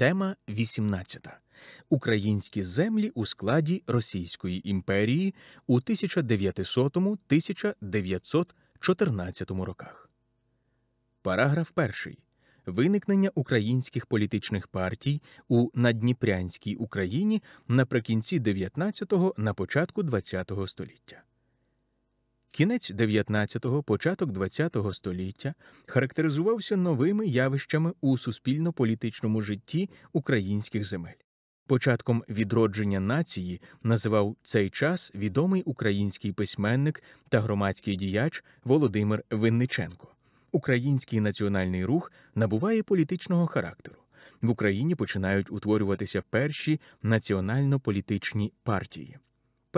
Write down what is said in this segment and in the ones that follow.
Тема 18. Українські землі у складі Російської імперії у 1900 1914 роках. Параграф 1. Виникнення українських політичних партій у надніпрянській Україні наприкінці 19-го на початку 20 століття. Кінець 19-го, початок 20-го століття характеризувався новими явищами у суспільно-політичному житті українських земель. Початком відродження нації називав цей час відомий український письменник та громадський діяч Володимир Винниченко. Український національний рух набуває політичного характеру. В Україні починають утворюватися перші національно-політичні партії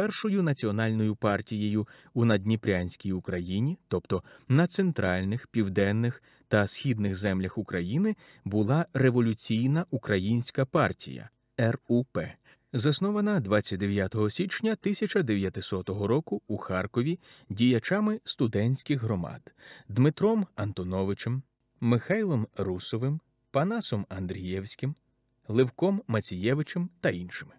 першою національною партією у надніпрянській Україні, тобто на центральних, південних та східних землях України, була революційна українська партія РУП, заснована 29 січня 1900 року у Харкові діячами студентських громад Дмитром Антоновичем, Михайлом Русовим, Панасом Андрієвським, Левком Мацієвичем та іншими.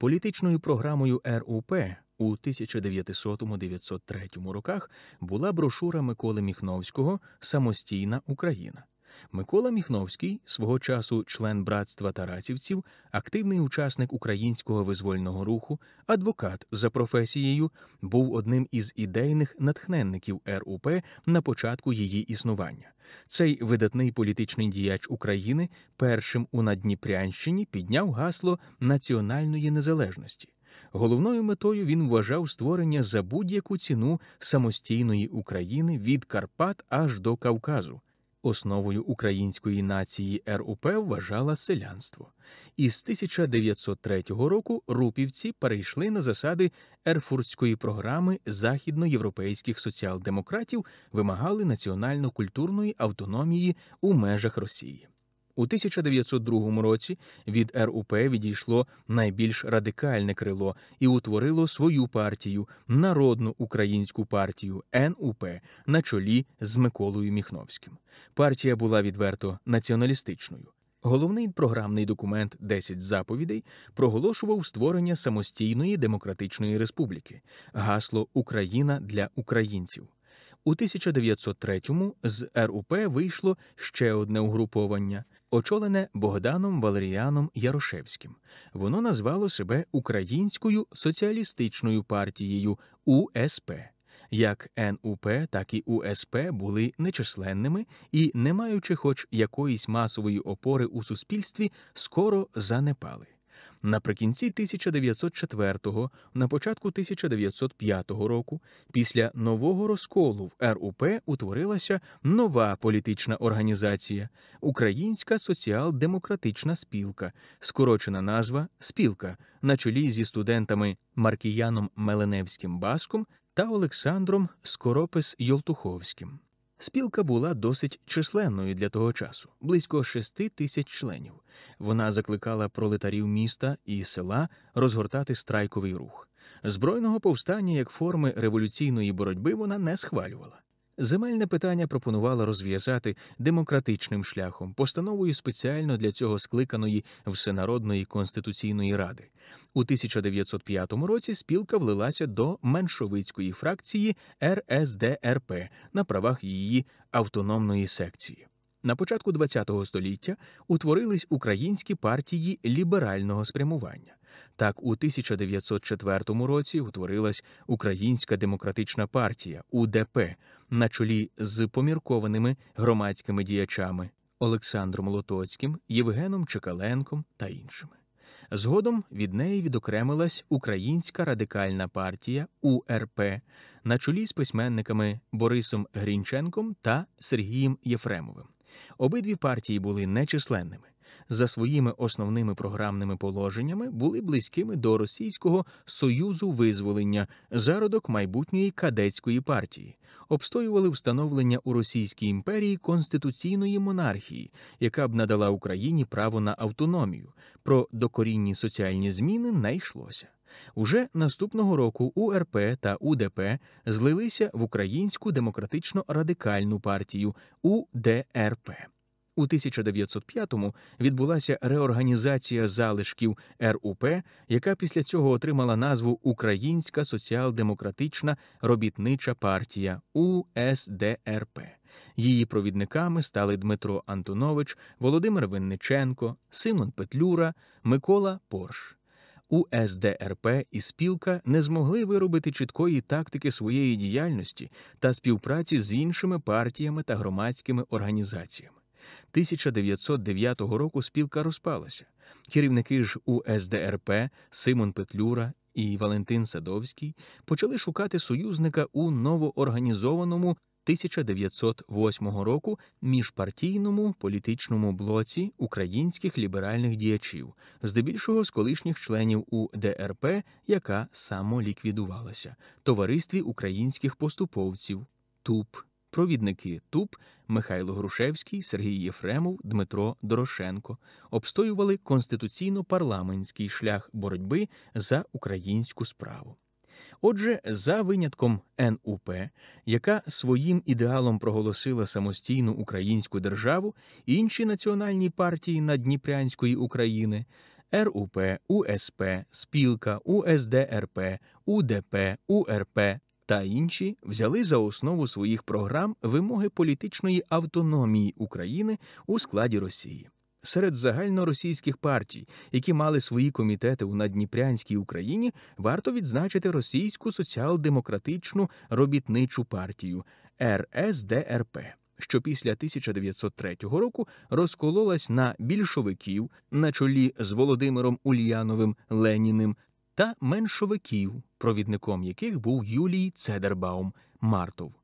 Політичною програмою РУП у 1900-903 роках була брошура Миколи Міхновського Самостійна Україна. Микола Міхновський, свого часу член братства тарасівців, активний учасник українського визвольного руху, адвокат за професією, був одним із ідейних натхненників РУП на початку її існування. Цей видатний політичний діяч України першим у Надніпрянщині підняв гасло національної незалежності. Головною метою він вважав створення за будь-яку ціну самостійної України від Карпат аж до Кавказу, Основою української нації РУП вважала селянство, і з 1903 року рупівці перейшли на засади Ерфуртської програми західноєвропейських соціал-демократів, вимагали національно-культурної автономії у межах Росії. У 1902 році від РУП відійшло найбільш радикальне крило і утворило свою партію народну українську партію НУП на чолі з Миколою Міхновським. Партія була відверто націоналістичною. Головний програмний документ «10 заповідей проголошував створення самостійної демократичної республіки, гасло Україна для українців. У 1903-му з РУП вийшло ще одне угруповання очолене Богданом Валеріаном Ярошевським. Воно назвало себе Українською соціалістичною партією УСП. Як НУП, так і УСП були нечисленними і, не маючи хоч якоїсь масової опори у суспільстві, скоро занепали наприкінці 1904, на початку 1905 року, після нового розколу в РУП утворилася нова політична організація Українська соціал-демократична спілка, скорочена назва Спілка на чолі зі студентами Маркіяном Меленевським Баском та Олександром Скоропис Йолтуховським. Спілка була досить численною для того часу, близько шести тисяч членів. Вона закликала пролетарів міста і села розгортати страйковий рух. Збройного повстання як форми революційної боротьби вона не схвалювала. Земельне питання пропонувала розв'язати демократичним шляхом, постановою спеціально для цього скликаної Всенародної конституційної ради. У 1905 році спілка влилася до меншовицької фракції РСДРП на правах її автономної секції. На початку ХХ століття утворились українські партії ліберального спрямування. Так, у 1904 році утворилась Українська демократична партія УДП на чолі з поміркованими громадськими діячами Олександром Лотоцьким, Євгеном Чекаленком та іншими. Згодом від неї відокремилась Українська радикальна партія УРП на чолі з письменниками Борисом Грінченком та Сергієм Єфремовим. Обидві партії були нечисленними за своїми основними програмними положеннями були близькими до російського союзу визволення, зародок майбутньої кадетської партії, обстоювали встановлення у Російській імперії конституційної монархії, яка б надала Україні право на автономію. Про докорінні соціальні зміни не йшлося. Уже наступного року УРП та УДП злилися в Українську демократично радикальну партію УДРП. У 1905-му відбулася реорганізація залишків РУП, яка після цього отримала назву Українська соціал-демократична робітнича партія УСДРП. Її провідниками стали Дмитро Антонович, Володимир Винниченко, Симон Петлюра, Микола Порш. УСДРП і спілка не змогли виробити чіткої тактики своєї діяльності та співпраці з іншими партіями та громадськими організаціями. 1909 року спілка розпалася. Керівники ж УСДРП Симон Петлюра і Валентин Садовський почали шукати союзника у новоорганізованому 1908 року міжпартійному політичному блоці українських ліберальних діячів, здебільшого з колишніх членів УДРП, яка самоліквідувалася, товаристві українських поступовців ТУП. Провідники Туп, Михайло Грушевський, Сергій Єфремов, Дмитро Дорошенко обстоювали конституційно парламентський шлях боротьби за українську справу. Отже, за винятком НУП, яка своїм ідеалом проголосила самостійну українську державу, інші національні партії надніпрянської України. РУП, УСП, Спілка, УСДРП, УДП, УРП та інші взяли за основу своїх програм вимоги політичної автономії України у складі Росії. Серед загальноросійських партій, які мали свої комітети у надніпрянській Україні, варто відзначити російську соціал-демократичну робітничу партію РСДРП, що після 1903 року розкололась на більшовиків на чолі з Володимиром Ульяновим Леніним та меншовиків, провідником яких був Юлій Цедербаум Мартов,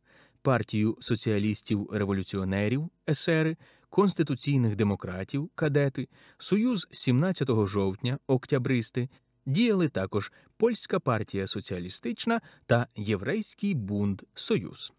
партію соціалістів-революціонерів есери, конституційних демократів, кадети, Союз 17 жовтня, октябристи. Діяли також польська партія соціалістична та Єврейський бунт Союз.